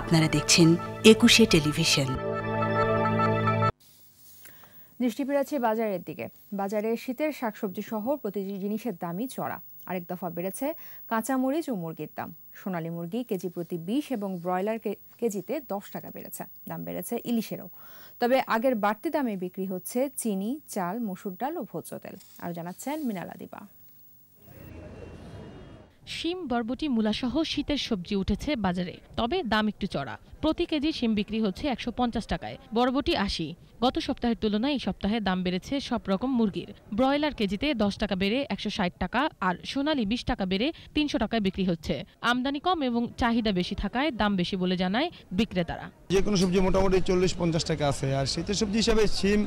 আপনারা দেখছেন একুশে টেলিভিশন দৃষ্টি পেরেছে বাজারের দিকে বাজারে শীতের শাকসবজি সহ প্রতিটি জিনিসের দামই চড়া আরেক দফা বেড়েছে কাঁচামরিচ ও মুরগির দাম সোনালী মুরগি কেজি প্রতি বিশ এবং ব্রয়লার কেজিতে দশ টাকা বেড়েছে দাম বেড়েছে ইলিশেরও তবে আগের বাড়তি দামে বিক্রি হচ্ছে চিনি চাল মসুর ডাল ও ভোজ্য তেল আর জানাচ্ছেন মিনালা দিবা শিম বরবটি মূলাসহ শীতের সবজি উঠেছে বাজারে তবে দাম একটু চড়া প্রতি কেজি শিম বিক্রি হচ্ছে একশো টাকায় বরবটি আশি গত সপ্তাহের তুলনায় এই সপ্তাহে দাম বেড়েছে সব রকম মুরগির ব্রয়লার কেজিতে দশ টাকা বেড়ে একশো টাকা আর সোনালি বিশ টাকা বেড়ে তিনশো টাকায় বিক্রি হচ্ছে আমদানি কম এবং চাহিদা বেশি থাকায় দাম বেশি বলে জানায় বিক্রেতারা যে কোনো সবজি মোটামুটি চল্লিশ পঞ্চাশ টাকা আছে আর শীতের সবজি হিসাবে শিম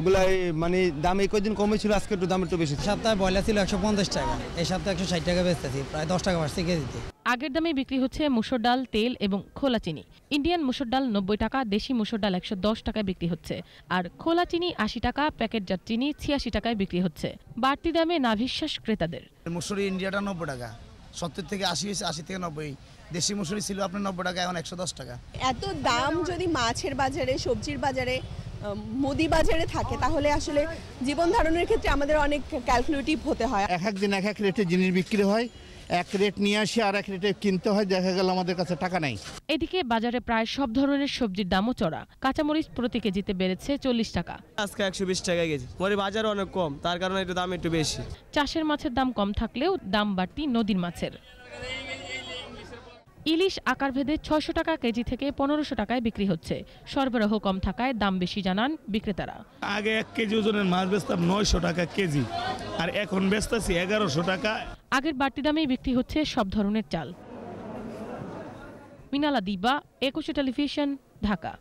এগুলা মানে দাম এই কদিন কমেছিল আজকে একটু দাম একটু বেশি সপ্তাহে বয়লা ছিল একশো পঞ্চাশ টাকা এই সপ্তাহে একশো ষাট টাকা বেচতেছি প্রায় দশ টাকা বাড়ছে কেজিতে আগের দামে বিক্রি হচ্ছে মুসুর ডাল তেল এবং খোলা চিনি ইন্ডিয়ান মুসুর ডাল নব্বই টাকা দেশি মুসুর ডাল একশো দশ টাকায় বিক্রি হচ্ছে আর খোলা চিনি আশি টাকা প্যাকেটজাত চিনি ছিয়াশি টাকায় বিক্রি হচ্ছে বাড়তি দামে নাভিশ্বাস ক্রেতাদের মুসুরি ইন্ডিয়াটা নব্বই টাকা সত্তর থেকে আশি হয়েছে আশি থেকে নব্বই দেশি মুসুরি ছিল আপনার নব্বই টাকা এখন একশো দশ টাকা এত দাম যদি মাছের বাজারে সবজির বাজারে মোদি বাজারে থাকে তাহলে আসলে জীবন ধারণের ক্ষেত্রে আমাদের অনেক ক্যালকুলেটিভ হতে হয় এক এক দিন এক এক রেটে জিনিস বিক্রি হয় এক রেট নিয়ে আসে আর এক রেটে কিনতে হয় দেখা গেল আমাদের কাছে টাকা নাই এদিকে বাজারে প্রায় সব ধরনের সবজির দামও চড়া কাঁচামরিচ প্রতি কেজিতে বেড়েছে চল্লিশ টাকা আজকে একশো বিশ টাকা গেছে পরে বাজার অনেক কম তার কারণে একটু দাম একটু বেশি চাষের মাছের দাম কম থাকলেও দাম বাড়তি নদীর মাছের ইলিশ আকারভেদে ছশো টাকা কেজি থেকে পনেরোশো টাকায় বিক্রি হচ্ছে সরবরাহ কম থাকায় দাম বেশি জানান বিক্রেতারা আগে এক কেজি ওজনের মাছ বেচতাম নয়শো টাকা কেজি আর এখন বেচতেছি এগারোশো টাকা আগের বাড়তি দামেই বিক্রি হচ্ছে সব ধরনের চাল মিনালা দিবা একুশে টেলিভিশন ঢাকা